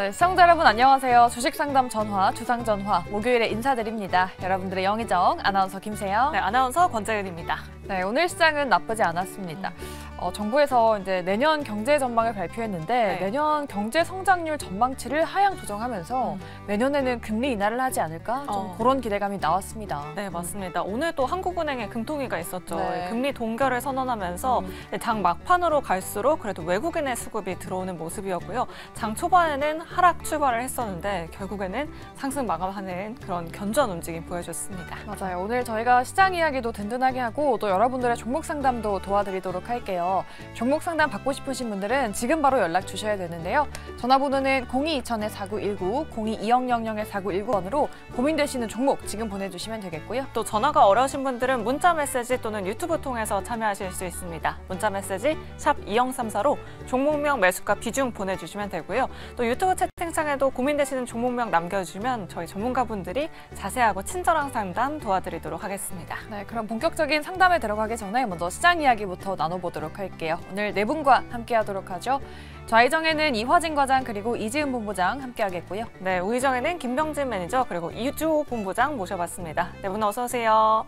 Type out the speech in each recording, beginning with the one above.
네, 시청자 여러분 안녕하세요. 주식상담 전화, 주상전화 목요일에 인사드립니다. 여러분들의 영의정 아나운서 김세영, 네, 아나운서 권자윤입니다. 네, 오늘 시장은 나쁘지 않았습니다. 음. 어, 정부에서 이제 내년 경제 전망을 발표했는데 네. 내년 경제 성장률 전망치를 하향 조정하면서 음. 내년에는 금리 인하를 하지 않을까 좀 어. 그런 기대감이 나왔습니다. 네 음. 맞습니다. 음. 오늘 또 한국은행의 금통위가 있었죠. 네. 금리 동결을 선언하면서 음. 장 막판으로 갈수록 그래도 외국인의 수급이 들어오는 모습이었고요. 장 초반에는 하락 출발을 했었는데 결국에는 상승 마감하는 그런 견한 움직임 보여줬습니다. 맞아요. 오늘 저희가 시장 이야기도 든든하게 하고 또 여러분들의 종목 상담도 도와드리도록 할게요. 종목 상담 받고 싶으신 분들은 지금 바로 연락 주셔야 되는데요. 전화번호는 0 2 2 0 0 0 4 9 1 9 02200-4919번으로 0 고민되시는 종목 지금 보내주시면 되겠고요. 또 전화가 어려우신 분들은 문자 메시지 또는 유튜브 통해서 참여하실 수 있습니다. 문자 메시지 샵 2034로 종목명 매수가 비중 보내주시면 되고요. 또 유튜브 채팅창에도 고민되시는 종목명 남겨주시면 저희 전문가분들이 자세하고 친절한 상담 도와드리도록 하겠습니다. 네, 그럼 본격적인 상담에 들어가기 전에 먼저 시장 이야기부터 나눠보도록 하겠습니다. 할게요. 오늘 네 분과 함께하도록 하죠. 좌희정에는 이화진 과장 그리고 이지은 본부장 함께하겠고요. 네, 우희정에는 김병진 매니저 그리고 이주 본부장 모셔봤습니다. 네 분 어서 오세요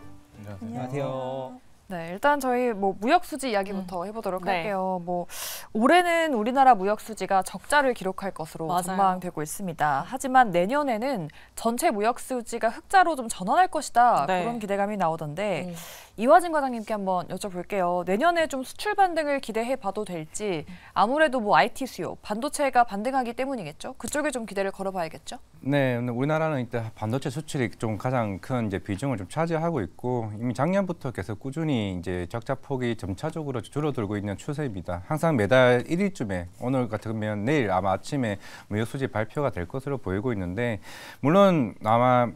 안녕하세요. 네, 일단 저희 뭐 무역 수지 이야기부터 음. 해보도록 네. 할게요. 뭐 올해는 우리나라 무역 수지가 적자를 기록할 것으로 맞아요. 전망되고 있습니다. 하지만 내년에는 전체 무역 수지가 흑자로 좀 전환할 것이다 네. 그런 기대감이 나오던데 음. 이화진 과장님께 한번 여쭤볼게요. 내년에 좀 수출 반등을 기대해 봐도 될지 아무래도 뭐 IT 수요, 반도체가 반등하기 때문이겠죠. 그쪽에 좀 기대를 걸어봐야겠죠. 네, 우리나라는 일단 반도체 수출이 좀 가장 큰 이제 비중을 좀 차지하고 있고 이미 작년부터 계속 꾸준히 이제 적자 폭이 점차적으로 줄어들고 있는 추세입니다. 항상 매달 1일쯤에 오늘 같으면 내일 아마 아침에 무역수지 발표가 될 것으로 보이고 있는데 물론 아마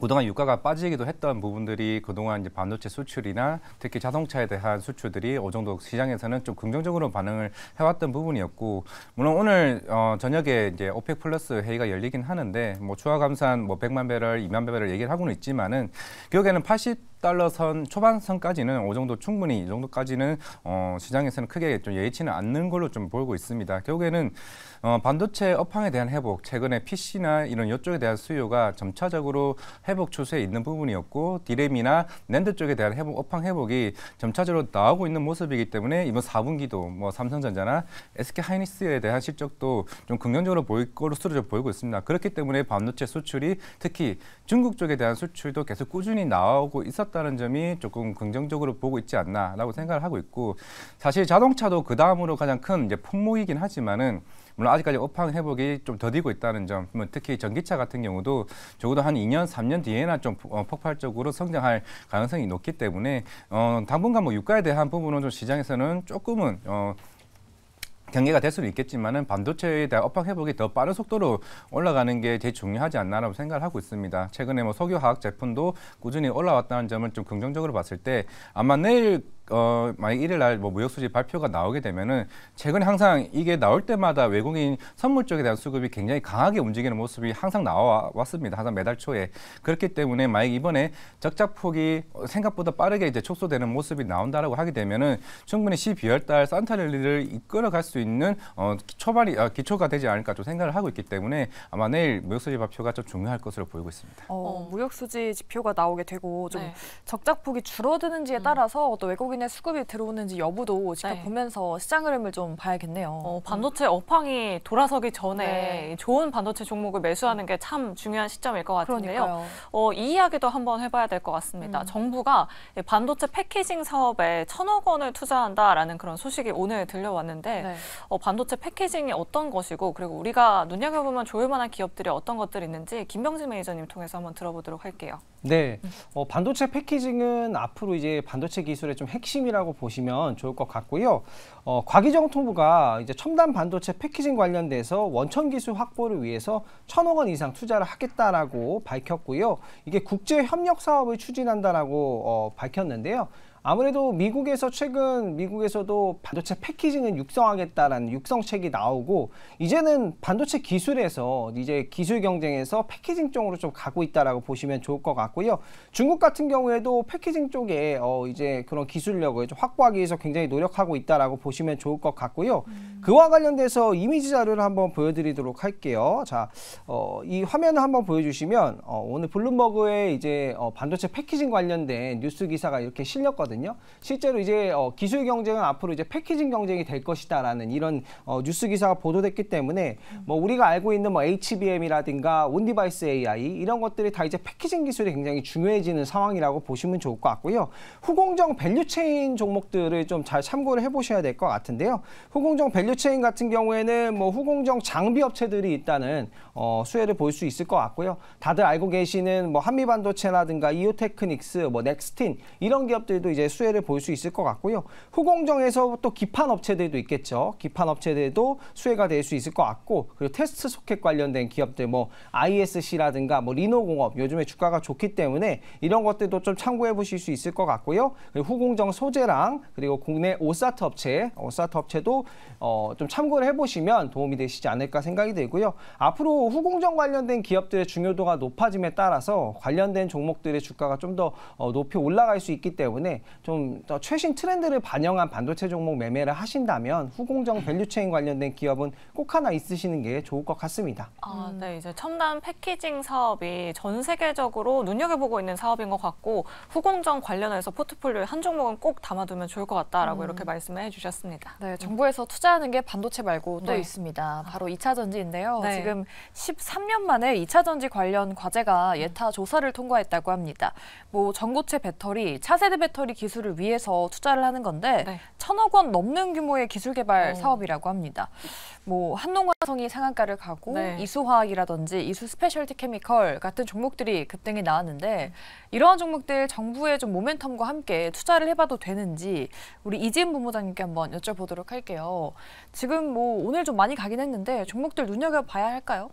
그동안 유가가 빠지기도 했던 부분들이 그동안 이제 반도체 수출이나 특히 자동차에 대한 수출들이 어느 정도 시장에서는 좀 긍정적으로 반응을 해왔던 부분이었고 물론 오늘 어, 저녁에 이제 오펙 플러스 회의가 열리긴 하는데 뭐 추가 감산 뭐 100만 배럴, 2만 배럴 얘기를 하고는 있지만은 결국에는 80 달러 선 초반선까지는 오 정도 충분히 이 정도까지는 어, 시장에서는 크게 좀 예의치는 않는 걸로 좀 보고 있습니다. 결국에는 어, 반도체 업황에 대한 회복, 최근에 PC나 이런 이쪽에 대한 수요가 점차적으로 회복 추세에 있는 부분이었고 디램이나 랜드 쪽에 대한 회복, 업황 회복이 점차적으로 나오고 있는 모습이기 때문에 이번 4분기도 뭐 삼성전자나 SK 하이닉스에 대한 실적도 좀 긍정적으로 보일 것으로 좀 보이고 있습니다. 그렇기 때문에 반도체 수출이 특히 중국 쪽에 대한 수출도 계속 꾸준히 나오고 있었. 줄었다는 점이 조금 긍정적으로 보고 있지 않나라고 생각을 하고 있고 사실 자동차도 그 다음으로 가장 큰 이제 품목이긴 하지만은 물론 아직까지 업황 회복이 좀 더디고 있다는 점, 뭐 특히 전기차 같은 경우도 적어도 한 2년, 3년 뒤에나 좀 어, 폭발적으로 성장할 가능성이 높기 때문에 어, 당분간 뭐 유가에 대한 부분은 좀 시장에서는 조금은 어, 경계가 될 수는 있겠지만은 반도체에 대한 업황 회복이 더 빠른 속도로 올라가는 게 제일 중요하지 않나라고 생각을 하고 있습니다. 최근에 뭐 석유화학 제품도 꾸준히 올라왔다는 점을 좀 긍정적으로 봤을 때 아마 내일 어, 만약 일일 날뭐 무역 수지 발표가 나오게 되면은 최근에 항상 이게 나올 때마다 외국인 선물 쪽에 대한 수급이 굉장히 강하게 움직이는 모습이 항상 나와 왔습니다. 항상 매달 초에 그렇기 때문에 만약 이번에 적자 폭이 생각보다 빠르게 이제 축소되는 모습이 나온다라고 하게 되면은 충분히 12월 달 산타 랠리를 이끌어갈 수 있는 어, 초반이 어, 아, 기초가 되지 않을까 좀 생각을 하고 있기 때문에 아마 내일 무역 수지 발표가 좀 중요할 것으로 보이고 있습니다. 어, 어. 무역 수지 지표가 나오게 되고 좀 네. 적자 폭이 줄어드는지에 음. 따라서 또 외국인 인해 수급이 들어오는지 여부도 지켜보면서 네. 시장 흐름을 좀 봐야겠네요. 어, 반도체 업황이 돌아서기 전에 네. 좋은 반도체 종목을 매수하는 게 참 중요한 시점일 것 같은데요. 어, 이 이야기도 한번 해봐야 될 것 같습니다. 음. 정부가 예, 반도체 패키징 사업에 천억 원을 투자한다라는 그런 소식이 오늘 들려왔는데 네. 어, 반도체 패키징이 어떤 것이고 그리고 우리가 눈여겨보면 좋을 만한 기업들이 어떤 것들이 있는지 김병진 매니저님 통해서 한번 들어보도록 할게요. 네, 음. 어, 반도체 패키징은 앞으로 이제 반도체 기술의 좀 핵심이라고 보시면 좋을 것 같고요. 어, 과기정통부가 이제 첨단 반도체 패키징 관련돼서 원천 기술 확보를 위해서 천억 원 이상 투자를 하겠다라고 밝혔고요. 이게 국제 협력 사업을 추진한다라고 어, 밝혔는데요. 아무래도 미국에서 최근 미국에서도 반도체 패키징은 육성하겠다라는 육성책이 나오고 이제는 반도체 기술에서 이제 기술 경쟁에서 패키징 쪽으로 좀 가고 있다라고 보시면 좋을 것 같고요. 중국 같은 경우에도 패키징 쪽에 어 이제 그런 기술력을 좀 확보하기 위해서 굉장히 노력하고 있다라고 보시면 좋을 것 같고요. 음. 그와 관련돼서 이미지 자료를 한번 보여드리도록 할게요. 자, 어이 화면을 한번 보여주시면 어 오늘 블룸버그에 이제 어, 반도체 패키징 관련된 뉴스 기사가 이렇게 실렸거든요. 있거든요. 실제로 이제 어, 기술 경쟁은 앞으로 이제 패키징 경쟁이 될 것이다라는 이런 어, 뉴스 기사가 보도됐기 때문에 뭐 우리가 알고 있는 뭐 HBM이라든가 온디바이스 AI 이런 것들이 다 이제 패키징 기술이 굉장히 중요해지는 상황이라고 보시면 좋을 것 같고요. 후공정 밸류체인 종목들을 좀 잘 참고를 해보셔야 될 것 같은데요. 후공정 밸류체인 같은 경우에는 뭐 후공정 장비 업체들이 있다는 어, 수혜를 볼 수 있을 것 같고요. 다들 알고 계시는 뭐 한미반도체라든가 이오테크닉스, 뭐 넥스틴 이런 기업들도 이제 이제 수혜를 볼 수 있을 것 같고요. 후공정에서 또 기판 업체들도 있겠죠. 기판 업체들도 수혜가 될 수 있을 것 같고 그리고 테스트 소켓 관련된 기업들 뭐 ISC라든가 뭐 리노공업 요즘에 주가가 좋기 때문에 이런 것들도 좀 참고해 보실 수 있을 것 같고요. 그리고 후공정 소재랑 그리고 국내 오사트 업체, 오사트 업체도 어, 좀 참고를 해보시면 도움이 되시지 않을까 생각이 들고요. 앞으로 후공정 관련된 기업들의 중요도가 높아짐에 따라서 관련된 종목들의 주가가 좀더 어, 높이 올라갈 수 있기 때문에 좀 최신 트렌드를 반영한 반도체 종목 매매를 하신다면 후공정 밸류체인 관련된 기업은 꼭 하나 있으시는 게 좋을 것 같습니다. 아, 음. 네, 이제 첨단 패키징 사업이 전 세계적으로 눈여겨보고 있는 사업인 것 같고 후공정 관련해서 포트폴리오한 종목은 꼭 담아두면 좋을 것 같다라고 음. 이렇게 말씀 해주셨습니다. 네, 정부에서 투자하는 게 반도체 말고 또 네. 있습니다. 아. 바로 2차 전지인데요. 네. 지금 13년 만에 2차 전지 관련 과제가 음. 예타 조사를 통과했다고 합니다. 뭐 전고체 배터리, 차세대 배터리 기술을 위해서 투자를 하는 건데 네. 천억 원 넘는 규모의 기술 개발 어. 사업이라고 합니다. 뭐 한농화성이 상한가를 가고 네. 이수화학이라든지 이수 스페셜티 케미컬 같은 종목들이 급등이 나왔는데 이러한 종목들 정부의 좀 모멘텀과 함께 투자를 해봐도 되는지 우리 이지은 본부장님께 한번 여쭤보도록 할게요. 지금 뭐 오늘 좀 많이 가긴 했는데 종목들 눈여겨봐야 할까요?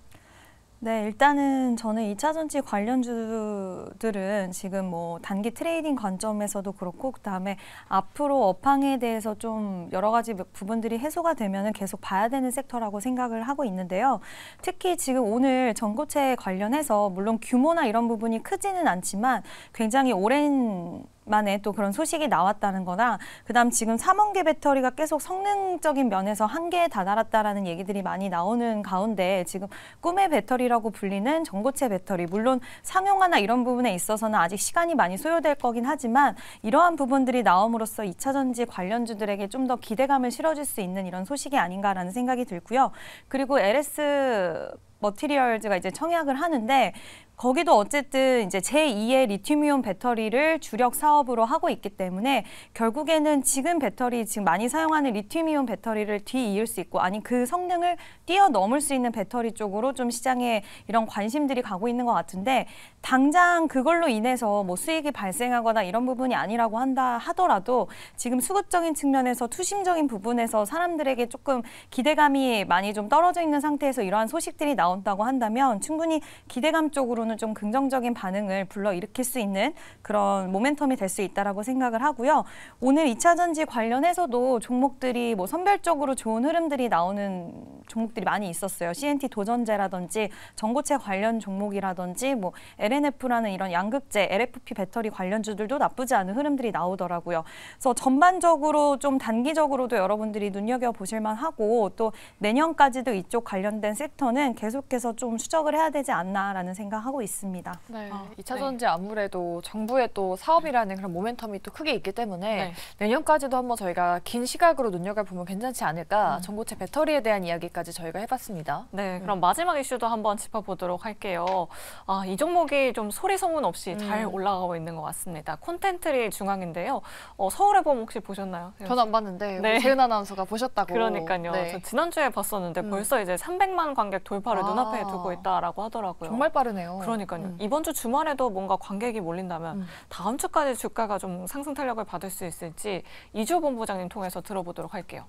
네, 일단은 저는 2차 전지 관련주들은 지금 뭐 단기 트레이딩 관점에서도 그렇고 그다음에 앞으로 업황에 대해서 좀 여러 가지 부분들이 해소가 되면은 계속 봐야 되는 섹터라고 생각을 하고 있는데요. 특히 지금 오늘 전고체 관련해서 물론 규모나 이런 부분이 크지는 않지만 굉장히 오랜 만에 또 그런 소식이 나왔다는 거나 그다음 지금 3원계 배터리가 계속 성능적인 면에서 한계에 다다랐다라는 얘기들이 많이 나오는 가운데 지금 꿈의 배터리라고 불리는 전고체 배터리 물론 상용화나 이런 부분에 있어서는 아직 시간이 많이 소요될 거긴 하지만 이러한 부분들이 나옴으로써 2차 전지 관련주들에게 좀 더 기대감을 실어줄 수 있는 이런 소식이 아닌가라는 생각이 들고요. 그리고 LS 머티리얼즈가 이제 청약을 하는데 거기도 어쨌든 이제 제2의 리튬이온 배터리를 주력 사업으로 하고 있기 때문에 결국에는 지금 배터리 지금 많이 사용하는 리튬이온 배터리를 뒤이을 수 있고 아니 그 성능을 뛰어넘을 수 있는 배터리 쪽으로 좀 시장에 이런 관심들이 가고 있는 것 같은데 당장 그걸로 인해서 뭐 수익이 발생하거나 이런 부분이 아니라고 한다 하더라도 지금 수급적인 측면에서 투심적인 부분에서 사람들에게 조금 기대감이 많이 좀 떨어져 있는 상태에서 이러한 소식들이 나 나온다고 한다면 충분히 기대감 쪽으로는 좀 긍정적인 반응을 불러일으킬 수 있는 그런 모멘텀이 될 수 있다라고 생각을 하고요. 오늘 2차 전지 관련해서도 종목들이 뭐 선별적으로 좋은 흐름들이 나오는 종목들이 많이 있었어요. CNT 도전제라든지 전고체 관련 종목이라든지 뭐 LNF라는 이런 양극재, LFP 배터리 관련주들도 나쁘지 않은 흐름들이 나오더라고요. 그래서 전반적으로 좀 단기적으로도 여러분들이 눈여겨 보실 만하고 또 내년까지도 이쪽 관련된 섹터는 계속 계속해서 좀 추적을 해야 되지 않나라는 생각하고 있습니다. 네. 어, 2차 전지 네. 아무래도 정부의 또 사업이라는 그런 모멘텀이 또 크게 있기 때문에 네. 내년까지도 한번 저희가 긴 시각으로 눈여겨보면 괜찮지 않을까 음. 전고체 배터리에 대한 이야기까지 저희가 해봤습니다. 네, 그럼 마지막 이슈도 한번 짚어보도록 할게요. 아, 이 종목이 좀 소리 소문 없이 음. 잘 올라가고 있는 것 같습니다. 콘텐트리 중앙인데요. 어, 서울의 봄 혹시 보셨나요? 전 안 봤는데 네. 재은 아나운서가 보셨다고. 그러니까요. 네. 지난주에 봤었는데 음. 벌써 이제 300만 관객 돌파를 눈앞에 아. 두고 있다라고 하더라고요. 정말 빠르네요. 그러니까요. 음. 이번 주 주말에도 뭔가 관객이 몰린다면 음. 다음 주까지 주가가 좀 상승 탄력을 받을 수 있을지 이주 본부장님 통해서 들어보도록 할게요.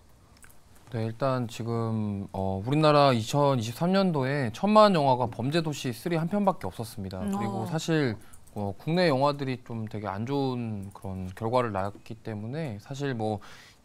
네, 일단 지금 어, 우리나라 2023년도에 천만 영화가 범죄도시 3 한 편밖에 없었습니다. 음. 그리고 어. 사실 어, 국내 영화들이 좀 되게 안 좋은 그런 결과를 낳았기 때문에 사실 뭐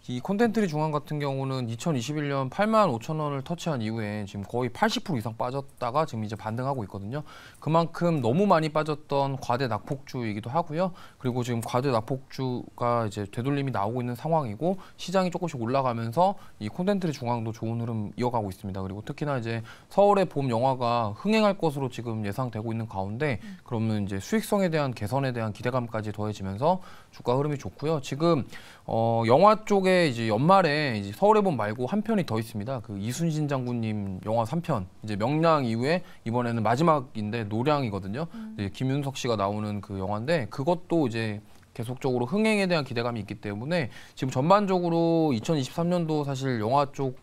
이 콘텐츠리 중앙 같은 경우는 2021년 8만 5천 원을 터치한 이후에 지금 거의 80% 이상 빠졌다가 지금 이제 반등하고 있거든요. 그만큼 너무 많이 빠졌던 과대 낙폭주이기도 하고요. 그리고 지금 과대 낙폭주가 이제 되돌림이 나오고 있는 상황이고 시장이 조금씩 올라가면서 이 콘텐츠리 중앙도 좋은 흐름 이어가고 있습니다. 그리고 특히나 이제 서울의 봄 영화가 흥행할 것으로 지금 예상되고 있는 가운데 그러면 이제 수익성에 대한 개선에 대한 기대감까지 더해지면서 주가 흐름이 좋고요. 지금 어 영화 쪽에 감독의 이제 연말에 이제 서울의 봄 말고 한 편이 더 있습니다. 그 이순신 장군님 영화 3편 이제 명량 이후에 이번에는 마지막인데 노량이거든요. 음. 이제 김윤석 씨가 나오는 그 영화인데 그것도 이제 계속적으로 흥행에 대한 기대감이 있기 때문에 지금 전반적으로 2023년도 사실 영화 쪽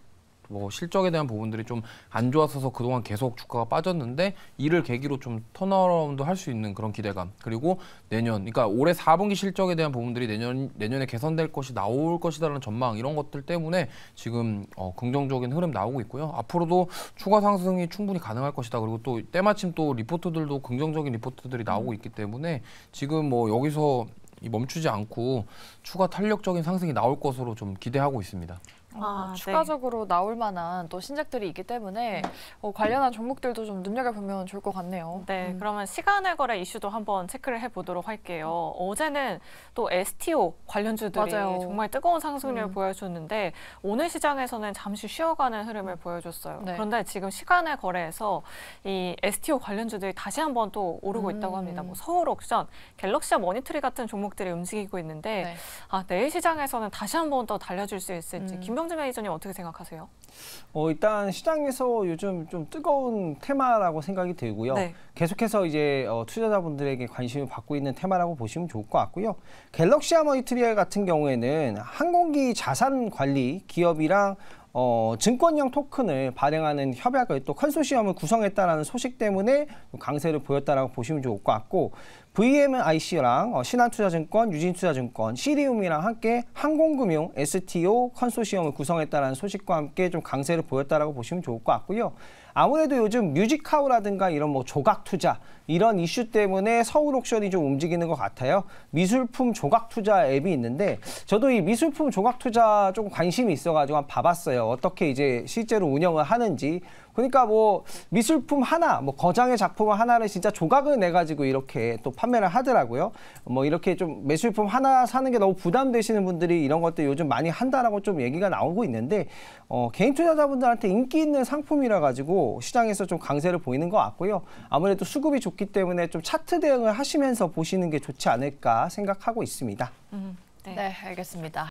뭐 실적에 대한 부분들이 좀 안 좋았어서 그동안 계속 주가가 빠졌는데 이를 계기로 좀 턴어라운드 할 수 있는 그런 기대감 그리고 내년 그러니까 올해 4분기 실적에 대한 부분들이 내년 내년에 개선될 것이 나올 것이라는 전망 이런 것들 때문에 지금 어, 긍정적인 흐름 나오고 있고요 앞으로도 추가 상승이 충분히 가능할 것이다 그리고 또 때마침 또 리포트들도 긍정적인 리포트들이 나오고 있기 때문에 지금 뭐 여기서 멈추지 않고 추가 탄력적인 상승이 나올 것으로 좀 기대하고 있습니다. 아, 아 네. 추가적으로 네. 나올 만한 또 신작들이 있기 때문에 음. 어, 관련한 종목들도 좀 눈여겨보면 좋을 것 같네요. 네, 음. 그러면 시간의 거래 이슈도 한번 체크를 해보도록 할게요. 음. 어제는 또 STO 관련주들이 맞아요. 정말 뜨거운 상승률을 음. 보여줬는데 오늘 시장에서는 잠시 쉬어가는 흐름을 음. 보여줬어요. 네. 그런데 지금 시간의 거래에서 이 STO 관련주들이 다시 한번 또 오르고 있다고 음. 합니다. 뭐 서울 옥션, 갤럭시와 니트리 같은 종목들이 움직이고 있는데 네. 아, 내일 시장에서는 다시 한번 더 달려줄 수 있을지 김 권병재 매니저님 어떻게 생각하세요? 어, 일단 시장에서 요즘 좀 뜨거운 테마라고 생각이 들고요. 네. 계속해서 이제 어, 투자자분들에게 관심을 받고 있는 테마라고 보시면 좋을 것 같고요. 갤럭시 아머리트리얼 같은 경우에는 항공기 자산 관리 기업이랑 어, 증권형 토큰을 발행하는 협약을 또 컨소시엄을 구성했다라는 소식 때문에 강세를 보였다라고 보시면 좋을 것 같고 VMIC랑 어, 신한투자증권, 유진투자증권, 시리움이랑 함께 항공금융, STO 컨소시엄을 구성했다는 소식과 함께 좀 강세를 보였다라고 보시면 좋을 것 같고요. 아무래도 요즘 뮤직카우라든가 이런 뭐 조각 투자 이런 이슈 때문에 서울 옥션이 좀 움직이는 것 같아요. 미술품 조각 투자 앱이 있는데 저도 이 미술품 조각 투자 조금 관심이 있어가지고 한번 봐봤어요. 어떻게 이제 실제로 운영을 하는지 그러니까 뭐 미술품 하나, 뭐 거장의 작품 하나를 진짜 조각을 내 가지고 이렇게 또 판매를 하더라고요. 뭐 이렇게 좀 미술품 하나 사는 게 너무 부담되시는 분들이 이런 것들 요즘 많이 한다라고 좀 얘기가 나오고 있는데 어, 개인 투자자분들한테 인기 있는 상품이라 가지고 시장에서 좀 강세를 보이는 것 같고요. 아무래도 수급이 좋기 때문에 좀 차트 대응을 하시면서 보시는 게 좋지 않을까 생각하고 있습니다. 음, 네. 네, 알겠습니다.